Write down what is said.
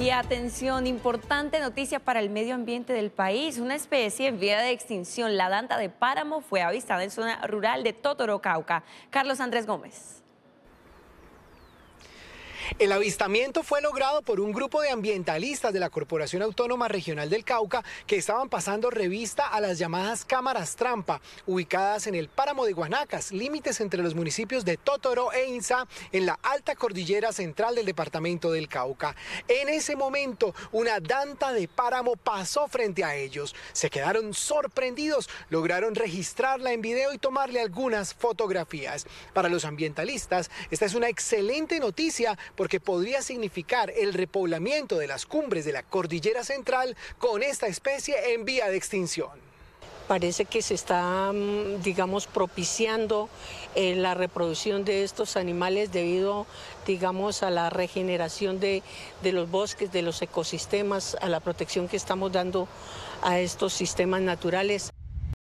Y atención, importante noticia para el medio ambiente del país. Una especie en vía de extinción, la danta de páramo, fue avistada en zona rural de Totoro, Cauca. Carlos Andrés Gómez. El avistamiento fue logrado por un grupo de ambientalistas de la Corporación Autónoma Regional del Cauca que estaban pasando revista a las llamadas cámaras trampa, ubicadas en el páramo de Guanacas, límites entre los municipios de Totoro e Inza... en la alta cordillera central del departamento del Cauca. En ese momento, una danta de páramo pasó frente a ellos. Se quedaron sorprendidos, lograron registrarla en video y tomarle algunas fotografías. Para los ambientalistas, esta es una excelente noticia porque podría significar el repoblamiento de las cumbres de la cordillera central con esta especie en vía de extinción parece que se está, mm, digamos, propiciando eh, la reproducción de estos animales debido, digamos, a la regeneración de, los bosques, de los ecosistemas, a la protección que estamos dando a estos sistemas naturales.